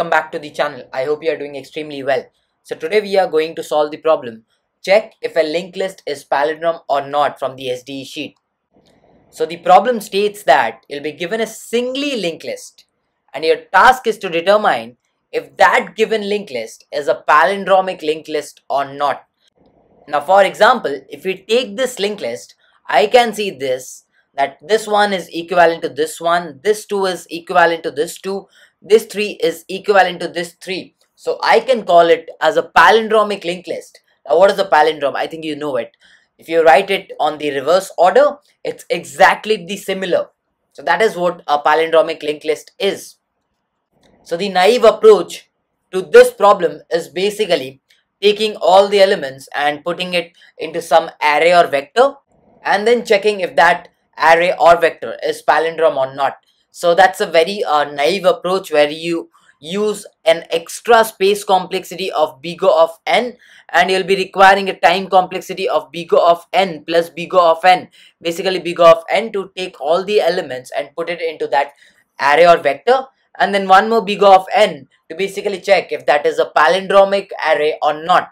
Welcome back to the channel. I hope you are doing extremely well. So today we are going to solve the problem. Check if a linked list is palindrome or not from the SDE sheet. So the problem states that you'll be given a singly linked list and your task is to determine if that given linked list is a palindromic linked list or not. Now for example, if we take this linked list, I can see this that this one is equivalent to this one, this 2 is equivalent to this 2, this 3 is equivalent to this 3. So I can call it as a palindromic linked list. Now what is a palindrome? I think you know it. If you write it on the reverse order, it's exactly the similar. So that is what a palindromic linked list is. So the naive approach to this problem is basically taking all the elements and putting it into some array or vector and then checking if that array or vector is palindrome or not so that's a very uh, naive approach where you use an extra space complexity of big O of n and you'll be requiring a time complexity of big O of n plus big O of n basically big O of n to take all the elements and put it into that array or vector and then one more big O of n to basically check if that is a palindromic array or not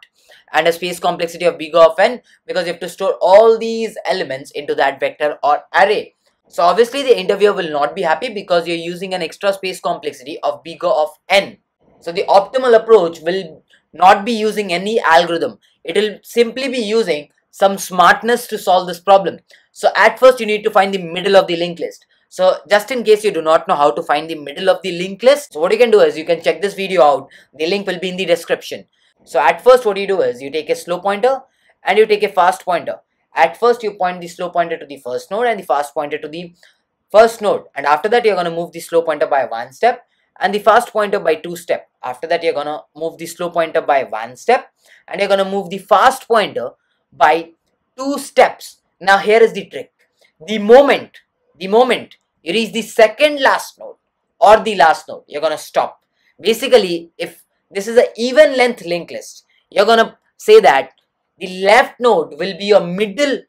and a space complexity of big of n because you have to store all these elements into that vector or array. So obviously the interviewer will not be happy because you're using an extra space complexity of bigger of n. So the optimal approach will not be using any algorithm. It will simply be using some smartness to solve this problem. So at first you need to find the middle of the linked list. So just in case you do not know how to find the middle of the linked list, so what you can do is you can check this video out. The link will be in the description. So at first what you do is you take a slow pointer and you take a fast pointer. At first you point the slow pointer to the first node and the fast pointer to the first node and after that you're going to move the slow pointer by one step and the fast pointer by two step. After that you're going to move the slow pointer by one step and you're going to move the fast pointer by two steps. Now here is the trick. The moment, the moment you reach the second last node or the last node, you're going to stop. Basically, if this is an even length linked list. You're going to say that the left node will be your middle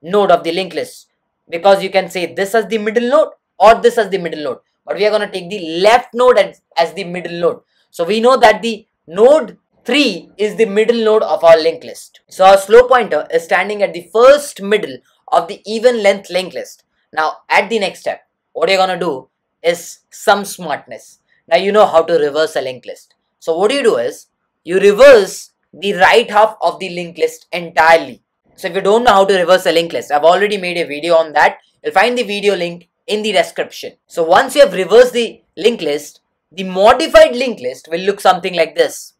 node of the linked list because you can say this as the middle node or this as the middle node. But we are going to take the left node as, as the middle node. So we know that the node 3 is the middle node of our linked list. So our slow pointer is standing at the first middle of the even length linked list. Now at the next step, what you're going to do is some smartness. Now you know how to reverse a linked list. So what you do is you reverse the right half of the linked list entirely. So if you don't know how to reverse a linked list, I've already made a video on that. You'll find the video link in the description. So once you have reversed the linked list, the modified linked list will look something like this.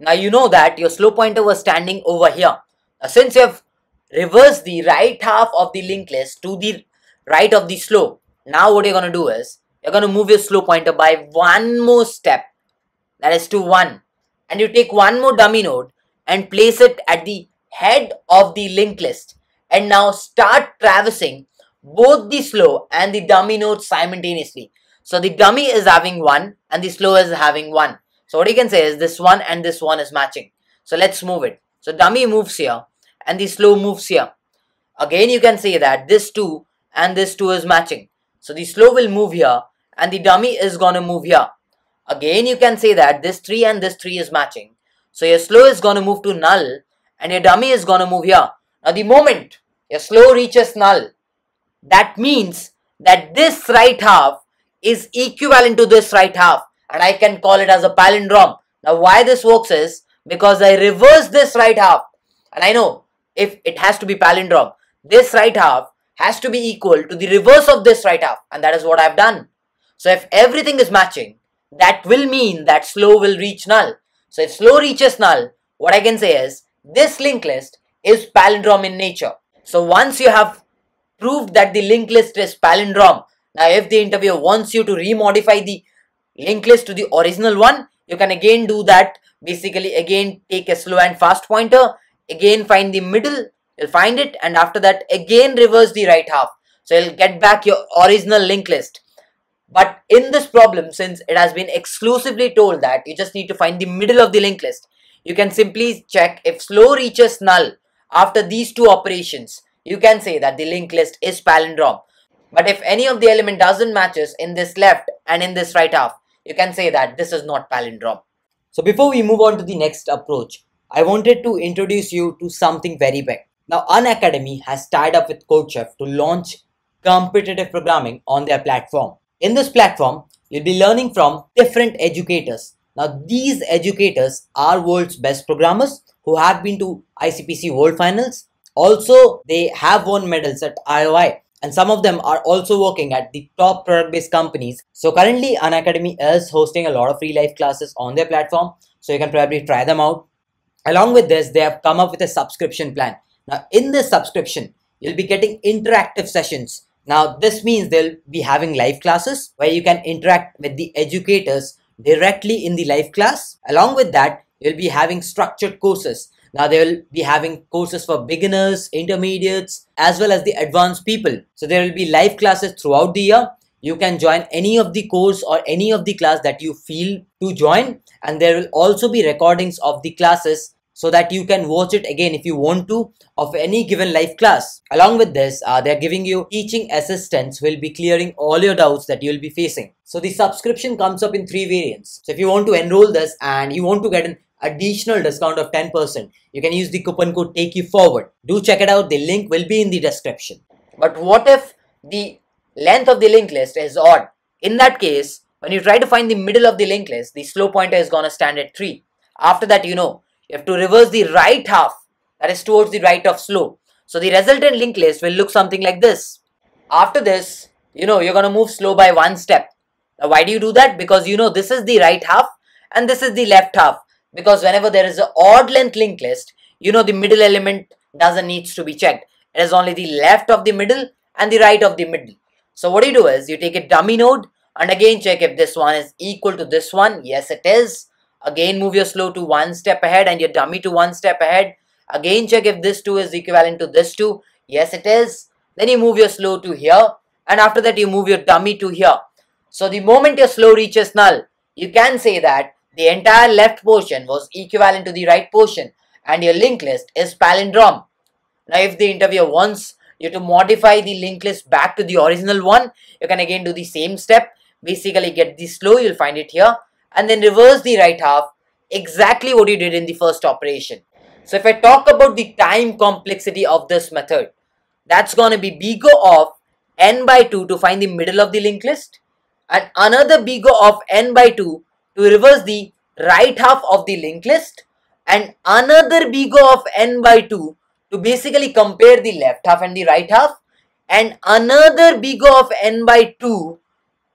Now you know that your slow pointer was standing over here. Now since you have reversed the right half of the linked list to the right of the slow, now what you're going to do is, you're going to move your slow pointer by one more step that is to 1 and you take one more dummy node and place it at the head of the linked list and now start traversing both the slow and the dummy nodes simultaneously. So the dummy is having 1 and the slow is having 1. So what you can say is this one and this one is matching. So let's move it. So dummy moves here and the slow moves here. Again you can say that this 2 and this 2 is matching. So the slow will move here and the dummy is gonna move here. Again, you can say that this 3 and this 3 is matching. So your slow is going to move to null and your dummy is going to move here. Now the moment your slow reaches null, that means that this right half is equivalent to this right half and I can call it as a palindrome. Now why this works is because I reverse this right half and I know if it has to be palindrome, this right half has to be equal to the reverse of this right half and that is what I've done. So if everything is matching, that will mean that slow will reach null. So if slow reaches null, what I can say is this linked list is palindrome in nature. So once you have proved that the linked list is palindrome, now if the interviewer wants you to remodify the linked list to the original one, you can again do that. Basically again take a slow and fast pointer, again find the middle, you'll find it and after that again reverse the right half. So you'll get back your original linked list in this problem, since it has been exclusively told that you just need to find the middle of the linked list, you can simply check if slow reaches null after these two operations, you can say that the linked list is palindrome. But if any of the element doesn't matches in this left and in this right half, you can say that this is not palindrome. So before we move on to the next approach, I wanted to introduce you to something very big. Now Unacademy has tied up with CodeChef to launch competitive programming on their platform. In this platform, you'll be learning from different educators. Now, these educators are world's best programmers who have been to ICPC World Finals. Also, they have won medals at IOI and some of them are also working at the top product-based companies. So currently, An Academy is hosting a lot of free live classes on their platform. So you can probably try them out. Along with this, they have come up with a subscription plan. Now, in this subscription, you'll be getting interactive sessions now this means they'll be having live classes where you can interact with the educators directly in the live class. Along with that, you'll be having structured courses. Now they will be having courses for beginners, intermediates, as well as the advanced people. So there will be live classes throughout the year. You can join any of the course or any of the class that you feel to join and there will also be recordings of the classes so that you can watch it again if you want to of any given life class. Along with this, uh, they're giving you teaching assistants who will be clearing all your doubts that you'll be facing. So the subscription comes up in three variants. So if you want to enroll this and you want to get an additional discount of 10%, you can use the coupon code take you forward. Do check it out. The link will be in the description. But what if the length of the link list is odd? In that case, when you try to find the middle of the link list, the slow pointer is gonna stand at 3. After that, you know, you have to reverse the right half, that is towards the right of slope. So the resultant linked list will look something like this. After this, you know, you're going to move slow by one step. Now, why do you do that? Because you know this is the right half and this is the left half. Because whenever there is an odd length linked list, you know the middle element doesn't needs to be checked. It is only the left of the middle and the right of the middle. So what you do is you take a dummy node and again check if this one is equal to this one. Yes, it is. Again, move your slow to one step ahead and your dummy to one step ahead. Again, check if this 2 is equivalent to this 2. Yes, it is. Then you move your slow to here. And after that, you move your dummy to here. So the moment your slow reaches null, you can say that the entire left portion was equivalent to the right portion and your linked list is palindrome. Now, if the interviewer wants you to modify the linked list back to the original one, you can again do the same step. Basically, get the slow, you'll find it here and then reverse the right half, exactly what you did in the first operation. So if I talk about the time complexity of this method, that's going to be b go of n by 2 to find the middle of the linked list and another b go of n by 2 to reverse the right half of the linked list and another b go of n by 2 to basically compare the left half and the right half and another b go of n by 2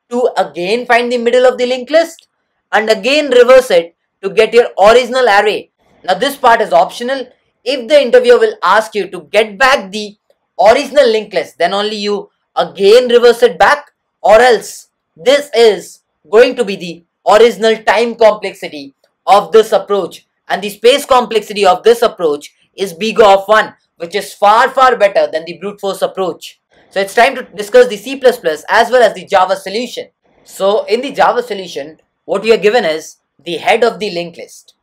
to again find the middle of the linked list and again reverse it to get your original array. Now this part is optional. If the interviewer will ask you to get back the original linked list, then only you again reverse it back or else this is going to be the original time complexity of this approach and the space complexity of this approach is big of 1 which is far far better than the brute force approach. So it's time to discuss the C++ as well as the Java solution. So in the Java solution, what you are given is the head of the linked list.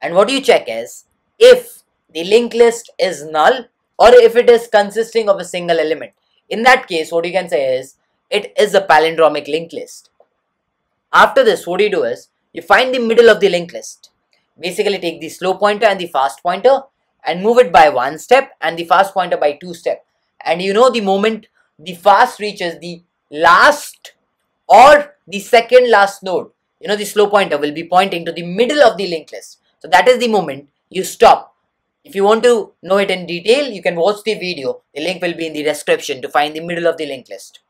And what you check is if the linked list is null or if it is consisting of a single element. In that case, what you can say is it is a palindromic linked list. After this, what you do is you find the middle of the linked list. Basically, take the slow pointer and the fast pointer and move it by one step and the fast pointer by two step. And you know the moment the fast reaches the last or the second last node, you know the slow pointer will be pointing to the middle of the linked list. So that is the moment you stop. If you want to know it in detail, you can watch the video. The link will be in the description to find the middle of the linked list.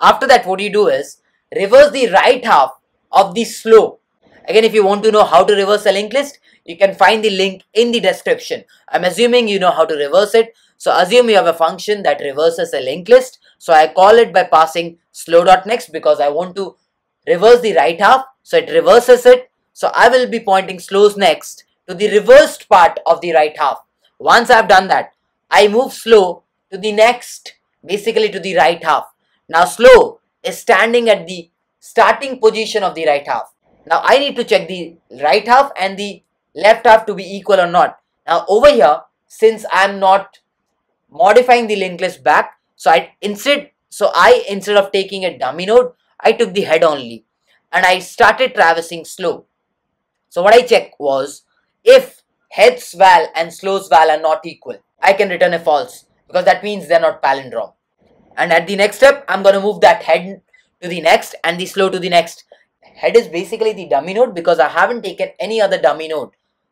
After that, what you do is reverse the right half of the slow. Again, if you want to know how to reverse a linked list, you can find the link in the description. I'm assuming you know how to reverse it. So assume you have a function that reverses a linked list. So I call it by passing slow.next because I want to reverse the right half. So it reverses it. So I will be pointing slows next to the reversed part of the right half. Once I have done that, I move slow to the next, basically to the right half. Now slow is standing at the starting position of the right half. Now I need to check the right half and the left half to be equal or not. Now over here, since I am not modifying the linked list back, so I instead, so I instead of taking a dummy node, I took the head only and I started traversing slow. So what I check was if head's val and slow's val are not equal, I can return a false because that means they're not palindrome. And at the next step, I'm going to move that head to the next and the slow to the next. Head is basically the dummy node because I haven't taken any other dummy node.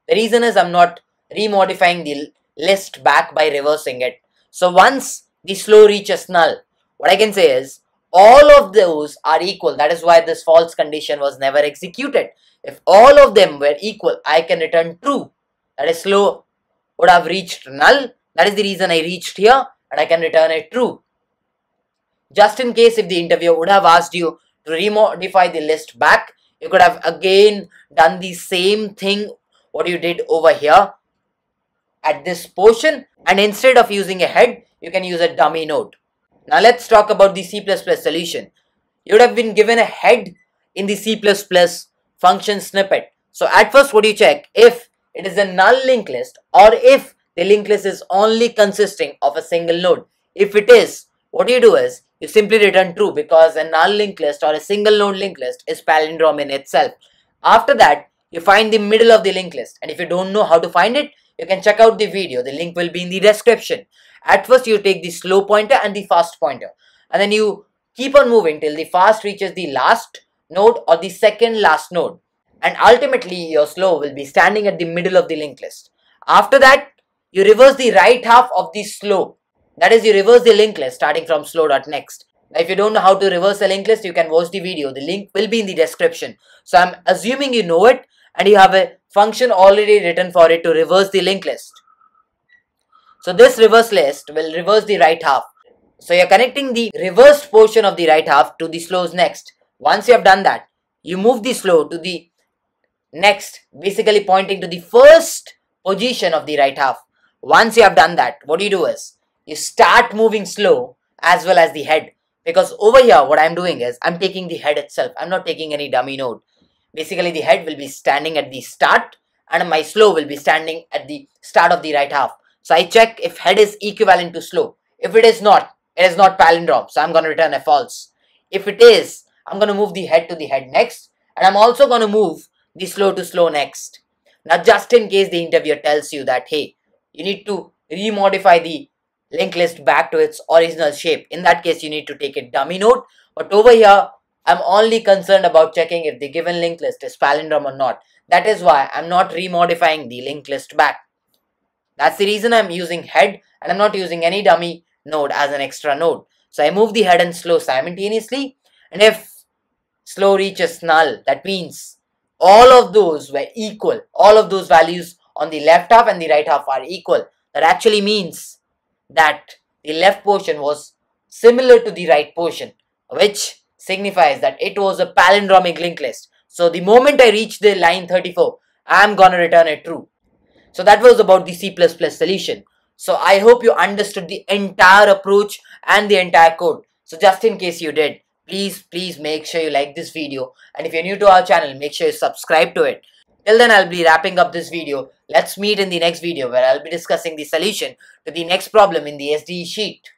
The reason is I'm not remodifying the list back by reversing it. So once the slow reaches null, what I can say is all of those are equal. That is why this false condition was never executed. If all of them were equal, I can return true. That is slow would have reached null. That is the reason I reached here and I can return it true. Just in case if the interviewer would have asked you to remodify the list back, you could have again done the same thing what you did over here at this portion and instead of using a head, you can use a dummy node. Now let's talk about the C++ solution. You would have been given a head in the C++ function snippet. So at first what do you check? If it is a null linked list or if the linked list is only consisting of a single node. If it is, what you do is you simply return true because a null linked list or a single node linked list is palindrome in itself. After that, you find the middle of the linked list and if you don't know how to find it, you can check out the video. The link will be in the description. At first, you take the slow pointer and the fast pointer. And then you keep on moving till the fast reaches the last node or the second last node. And ultimately, your slow will be standing at the middle of the linked list. After that, you reverse the right half of the slow. That is, you reverse the linked list starting from slow.next. Now, if you don't know how to reverse a linked list, you can watch the video. The link will be in the description. So, I'm assuming you know it and you have a function already written for it to reverse the linked list. So this reverse list will reverse the right half. So you're connecting the reversed portion of the right half to the slows next. Once you have done that, you move the slow to the next, basically pointing to the first position of the right half. Once you have done that, what you do is, you start moving slow as well as the head. Because over here, what I'm doing is, I'm taking the head itself. I'm not taking any dummy node. Basically, the head will be standing at the start and my slow will be standing at the start of the right half. So I check if head is equivalent to slow. If it is not, it is not palindrome. So I'm going to return a false. If it is, I'm going to move the head to the head next. And I'm also going to move the slow to slow next. Now, just in case the interviewer tells you that, hey, you need to remodify the linked list back to its original shape. In that case, you need to take a dummy node. But over here, I'm only concerned about checking if the given linked list is palindrome or not. That is why I'm not remodifying the linked list back. That's the reason I'm using head and I'm not using any dummy node as an extra node. So I move the head and slow simultaneously. And if slow reaches null, that means all of those were equal. All of those values on the left half and the right half are equal. That actually means that the left portion was similar to the right portion, which signifies that it was a palindromic linked list. So the moment I reach the line 34, I'm gonna return it true. So that was about the C++ solution. So I hope you understood the entire approach and the entire code. So just in case you did, please, please make sure you like this video. And if you're new to our channel, make sure you subscribe to it. Till then, I'll be wrapping up this video. Let's meet in the next video where I'll be discussing the solution to the next problem in the SDE sheet.